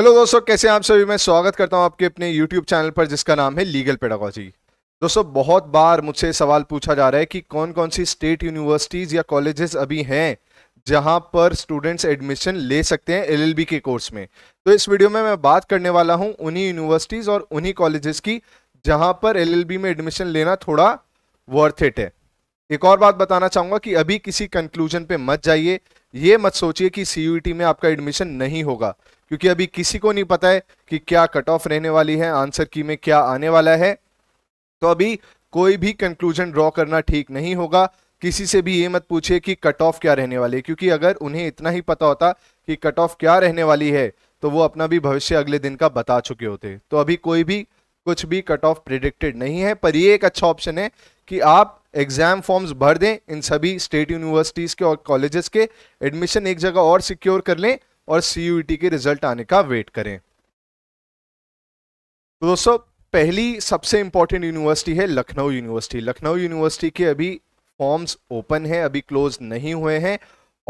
hello दोस्तों कैसे आप सभी मैं स्वागत करता हूं आपके अपने यूट्यूब चैनल पर जिसका नाम है लीगल पेडागोजी दोस्तों बहुत बार मुझसे सवाल पूछा जा रहा है कि कौन कौन सी स्टेट यूनिवर्सिटीज़ या कॉलेजेस अभी हैं जहां पर स्टूडेंट्स एडमिशन ले सकते हैं एलएलबी के कोर्स में तो इस वीडियो में मैं बात करने वाला हूँ उन्हीं यूनिवर्सिटीज़ और उन्हीं कॉलेजेस की जहाँ पर एल में एडमिशन लेना थोड़ा वर्थ इट है एक और बात बताना चाहूँगा कि अभी किसी कंक्लूजन पे मत जाइए ये मत सोचिए कि सी e में आपका एडमिशन नहीं होगा क्योंकि अभी किसी को नहीं पता है कि क्या कट ऑफ रहने वाली है आंसर की में क्या आने वाला है तो अभी कोई भी कंक्लूजन ड्रॉ करना ठीक नहीं होगा किसी से भी ये मत पूछे कि कट ऑफ क्या रहने वाली है क्योंकि अगर उन्हें इतना ही पता होता कि कट ऑफ क्या रहने वाली है तो वो अपना भी भविष्य अगले दिन का बता चुके होते तो अभी कोई भी कुछ भी कट ऑफ प्रिडिक्टेड नहीं है पर ये एक अच्छा ऑप्शन है कि आप एग्जाम फॉर्म्स भर दें इन सभी स्टेट यूनिवर्सिटीज़ के और कॉलेजेस के एडमिशन एक जगह और सिक्योर कर लें और सी e के रिजल्ट आने का वेट करें तो दोस्तों पहली सबसे इंपॉर्टेंट यूनिवर्सिटी है लखनऊ यूनिवर्सिटी लखनऊ यूनिवर्सिटी के अभी फॉर्म्स ओपन है अभी क्लोज नहीं हुए हैं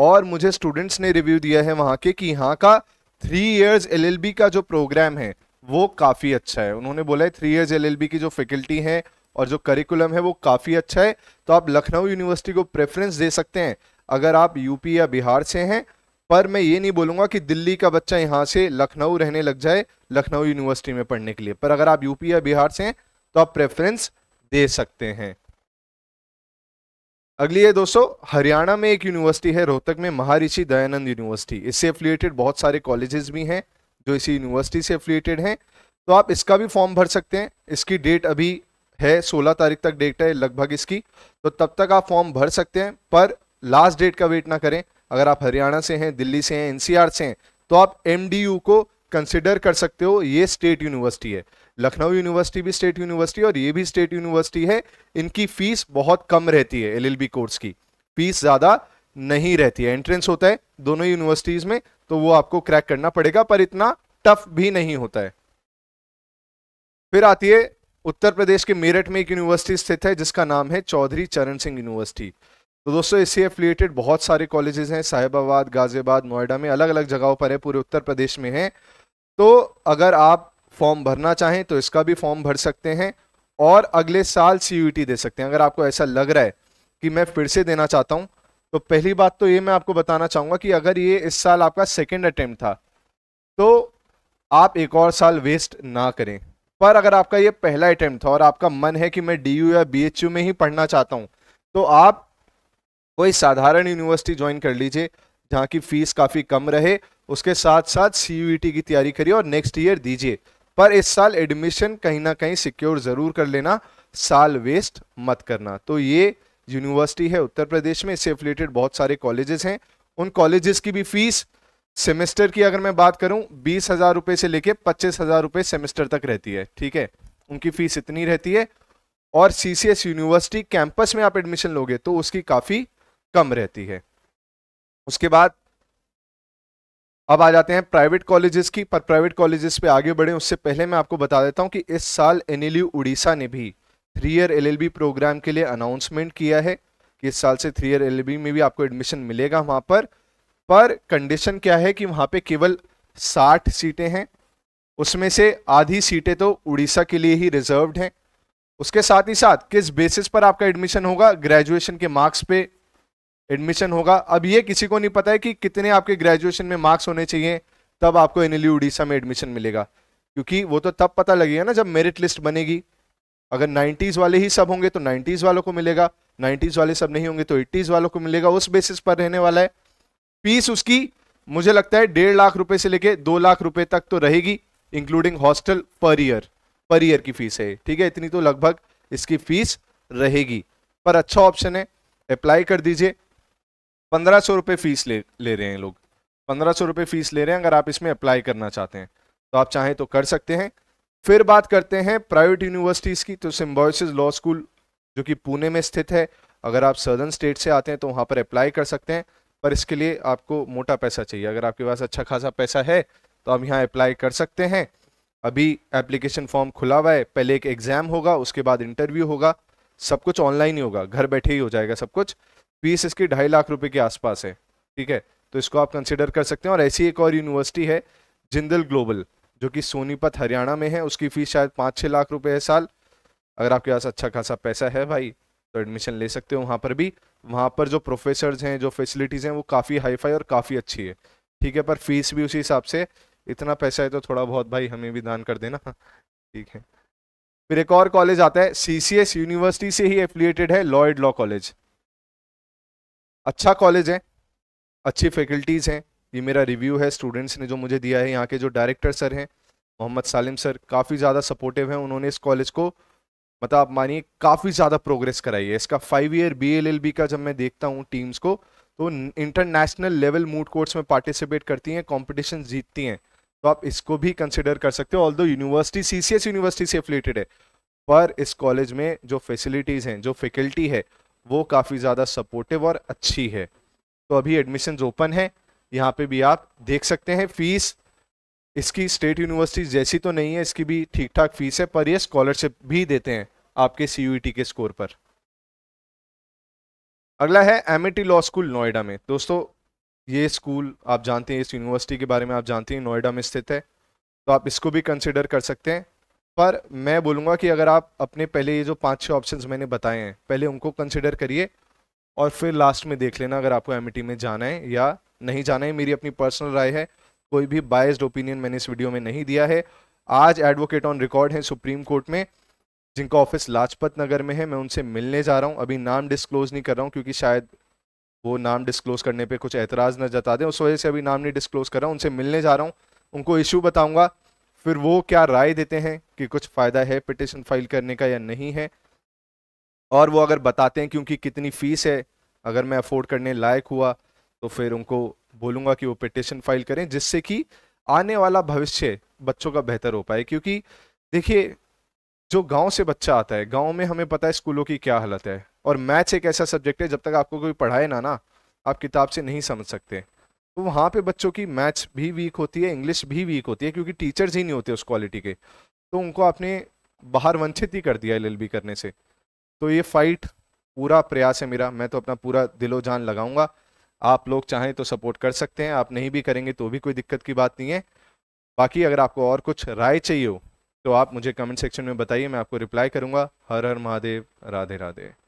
और मुझे स्टूडेंट्स ने रिव्यू दिया है वहां के कि यहाँ का थ्री इयर्स एलएलबी का जो प्रोग्राम है वो काफ़ी अच्छा है उन्होंने बोला है थ्री इयर्स एलएलबी की जो फैकल्टी है और जो करिकुलम है वो काफ़ी अच्छा है तो आप लखनऊ यूनिवर्सिटी को प्रेफरेंस दे सकते हैं अगर आप यूपी या बिहार से हैं पर मैं ये नहीं बोलूंगा कि दिल्ली का बच्चा यहाँ से लखनऊ रहने लग जाए लखनऊ यूनिवर्सिटी में पढ़ने के लिए पर अगर आप यूपी या बिहार से हैं तो आप प्रेफरेंस दे सकते हैं अगली है दोस्तों हरियाणा में एक यूनिवर्सिटी है रोहतक में महारिषि दयानंद यूनिवर्सिटी इससे एफिलिएटेड बहुत सारे कॉलेजेस भी हैं जो इसी यूनिवर्सिटी से एफिलिएटेड हैं तो आप इसका भी फॉर्म भर सकते हैं इसकी डेट अभी है 16 तारीख तक डेट है लगभग इसकी तो तब तक आप फॉर्म भर सकते हैं पर लास्ट डेट का वेट ना करें अगर आप हरियाणा से हैं दिल्ली से हैं एनसीआर से हैं तो आप एमडीयू को कंसिडर कर सकते हो ये स्टेट यूनिवर्सिटी है लखनऊ यूनिवर्सिटी भी स्टेट यूनिवर्सिटी और ये भी स्टेट यूनिवर्सिटी है इनकी फीस बहुत कम रहती है एलएलबी कोर्स की फीस ज़्यादा नहीं रहती है एंट्रेंस होता है दोनों यूनिवर्सिटीज़ में तो वो आपको क्रैक करना पड़ेगा पर इतना टफ भी नहीं होता है फिर आती है उत्तर प्रदेश के मेरठ में एक यूनिवर्सिटी स्थित है जिसका नाम है चौधरी चरण सिंह यूनिवर्सिटी तो दोस्तों इससे एफिलिएटेड बहुत सारे कॉलेजेस हैं साहिबाबाद गाज़ियाबाद नोएडा में अलग अलग जगहों पर है पूरे उत्तर प्रदेश में हैं तो अगर आप फॉर्म भरना चाहें तो इसका भी फॉर्म भर सकते हैं और अगले साल सी दे सकते हैं अगर आपको ऐसा लग रहा है कि मैं फिर से देना चाहता हूँ तो पहली बात तो ये मैं आपको बताना चाहूँगा कि अगर ये इस साल आपका सेकेंड अटैम्प्ट था तो आप एक और साल वेस्ट ना करें पर अगर आपका ये पहला अटैम्प्ट था और आपका मन है कि मैं डी या बी में ही पढ़ना चाहता हूँ तो आप कोई साधारण यूनिवर्सिटी ज्वाइन कर लीजिए जहाँ की फीस काफ़ी कम रहे उसके साथ साथ सी की तैयारी करिए और नेक्स्ट ईयर दीजिए पर इस साल एडमिशन कहीं ना कहीं सिक्योर ज़रूर कर लेना साल वेस्ट मत करना तो ये यूनिवर्सिटी है उत्तर प्रदेश में इससे रिलेटेड बहुत सारे कॉलेजेस हैं उन कॉलेजेस की भी फीस सेमेस्टर की अगर मैं बात करूं बीस हज़ार रुपये से लेके पच्चीस हज़ार रुपये सेमेस्टर तक रहती है ठीक है उनकी फ़ीस इतनी रहती है और सी यूनिवर्सिटी कैंपस में आप एडमिशन लोगे तो उसकी काफ़ी कम रहती है उसके बाद अब आ जाते हैं प्राइवेट कॉलेजेस की पर प्राइवेट कॉलेजेस पे आगे बढ़े उससे पहले मैं आपको बता देता हूं कि इस साल एन उड़ीसा ने भी थ्री ईयर एल प्रोग्राम के लिए अनाउंसमेंट किया है कि इस साल से थ्री ईयर एल में भी आपको एडमिशन मिलेगा वहां पर पर कंडीशन क्या है कि वहां पे केवल साठ सीटें हैं उसमें से आधी सीटें तो उड़ीसा के लिए ही रिजर्व्ड हैं उसके साथ ही साथ किस बेसिस पर आपका एडमिशन होगा ग्रेजुएशन के मार्क्स पे एडमिशन होगा अब ये किसी को नहीं पता है कि कितने आपके ग्रेजुएशन में मार्क्स होने चाहिए तब आपको एन उड़ीसा में एडमिशन मिलेगा क्योंकि वो तो तब पता लगेगा ना जब मेरिट लिस्ट बनेगी अगर 90s वाले ही सब होंगे तो 90s वालों को मिलेगा 90s वाले सब नहीं होंगे तो 80s वालों को मिलेगा उस बेसिस पर रहने वाला है फीस उसकी मुझे लगता है डेढ़ लाख रुपए से लेके दो लाख रुपए तक तो रहेगी including hostel per year per year की फीस है ठीक है इतनी तो लगभग इसकी फीस रहेगी पर अच्छा ऑप्शन है अप्लाई कर दीजिए पंद्रह सौ रुपये फ़ीस ले ले रहे हैं लोग पंद्रह सौ रुपये फ़ीस ले रहे हैं अगर आप इसमें अप्लाई करना चाहते हैं तो आप चाहें तो कर सकते हैं फिर बात करते हैं प्राइवेट यूनिवर्सिटीज़ की तो सिम्बॉयसिस लॉ स्कूल जो कि पुणे में स्थित है अगर आप सदर्न स्टेट से आते हैं तो वहाँ पर अप्लाई कर सकते हैं पर इसके लिए आपको मोटा पैसा चाहिए अगर आपके पास अच्छा खासा पैसा है तो आप यहाँ अप्लाई कर सकते हैं अभी एप्लीकेशन फॉर्म खुला हुआ है पहले एक एग्ज़ाम होगा उसके बाद इंटरव्यू होगा सब कुछ ऑनलाइन ही होगा घर बैठे ही हो जाएगा सब कुछ फीस इसकी ढाई लाख रुपए के आसपास है ठीक है तो इसको आप कंसिडर कर सकते हैं और ऐसी एक और यूनिवर्सिटी है जिंदल ग्लोबल जो कि सोनीपत हरियाणा में है उसकी फ़ीस शायद पाँच छः लाख रुपये है साल अगर आपके पास अच्छा खासा पैसा है भाई तो एडमिशन ले सकते हो वहाँ पर भी वहाँ पर जो प्रोफेसर्स हैं जो फैसिलिटीज़ हैं वो काफ़ी हाईफाई और काफ़ी अच्छी है ठीक है पर फीस भी उसी हिसाब से इतना पैसा है तो थोड़ा बहुत भाई हमें भी दान कर देना ठीक है फिर एक और कॉलेज आता है सी सी एस यूनिवर्सिटी से ही एफिलिएटेड है लॉयड लॉ कॉलेज अच्छा कॉलेज है अच्छी फैकल्टीज़ हैं ये मेरा रिव्यू है स्टूडेंट्स ने जो मुझे दिया है यहाँ के जो डायरेक्टर सर हैं मोहम्मद सालिम सर काफ़ी ज़्यादा सपोर्टिव हैं उन्होंने इस कॉलेज को मतलब आप मानिए काफ़ी ज़्यादा प्रोग्रेस कराई है इसका फाइव ईयर बी का जब मैं देखता हूँ टीम्स को तो इंटरनेशनल लेवल मूड कोर्स में पार्टिसिपेट करती हैं कॉम्पिटिशन जीतती हैं तो आप इसको भी कंसिडर कर सकते हो ऑल यूनिवर्सिटी सी यूनिवर्सिटी से एफिलेटेड है पर इस कॉलेज में जो फैसिलिटीज़ हैं जो फैकल्टी है वो काफ़ी ज़्यादा सपोर्टिव और अच्छी है तो अभी एडमिशन ओपन है यहाँ पे भी आप देख सकते हैं फीस इसकी स्टेट यूनिवर्सिटी जैसी तो नहीं है इसकी भी ठीक ठाक फीस है पर ये स्कॉलरशिप भी देते हैं आपके सी e के स्कोर पर अगला है एम लॉ स्कूल नोएडा में दोस्तों ये स्कूल आप जानते हैं इस यूनिवर्सिटी के बारे में आप जानते हैं नोएडा में स्थित है तो आप इसको भी कंसिडर कर सकते हैं पर मैं बोलूँगा कि अगर आप अपने पहले ये जो पाँच छः ऑप्शन मैंने बताए हैं पहले उनको कंसिडर करिए और फिर लास्ट में देख लेना अगर आपको एम e में जाना है या नहीं जाना है मेरी अपनी पर्सनल राय है कोई भी बायस्ड ओपिनियन मैंने इस वीडियो में नहीं दिया है आज एडवोकेट ऑन रिकॉर्ड हैं सुप्रीम कोर्ट में जिनका ऑफिस लाजपत नगर में है मैं उनसे मिलने जा रहा हूं अभी नाम डिस्क्लोज़ नहीं कर रहा हूँ क्योंकि शायद वो नाम डिस्क्लोज़ करने पे कुछ एतराज़ न जता दें उस वजह से अभी नाम नहीं डिस्क्लोज़ कर रहा हूँ उनसे मिलने जा रहा हूँ उनको इशू बताऊँगा फिर वो क्या राय देते हैं कि कुछ फ़ायदा है पिटिशन फाइल करने का या नहीं है और वो अगर बताते हैं कि उनकी कितनी फ़ीस है अगर मैं अफोर्ड करने लायक हुआ तो फिर उनको बोलूँगा कि वो पिटिशन फाइल करें जिससे कि आने वाला भविष्य बच्चों का बेहतर हो पाए क्योंकि देखिए जो गांव से बच्चा आता है गांव में हमें पता है स्कूलों की क्या हालत है और मैथ्स एक ऐसा सब्जेक्ट है जब तक आपको कोई पढ़ाए ना ना आप किताब से नहीं समझ सकते तो वहाँ पे बच्चों की मैथ्स भी वीक होती है इंग्लिश भी वीक होती है क्योंकि टीचर्स ही नहीं होते उस क्वालिटी के तो उनको आपने बाहर वंचित ही कर दिया एल करने से तो ये फाइट पूरा प्रयास है मेरा मैं तो अपना पूरा दिलो जान लगाऊंगा आप लोग चाहें तो सपोर्ट कर सकते हैं आप नहीं भी करेंगे तो भी कोई दिक्कत की बात नहीं है बाकी अगर आपको और कुछ राय चाहिए हो तो आप मुझे कमेंट सेक्शन में बताइए मैं आपको रिप्लाई करूंगा हर हर महादेव राधे राधे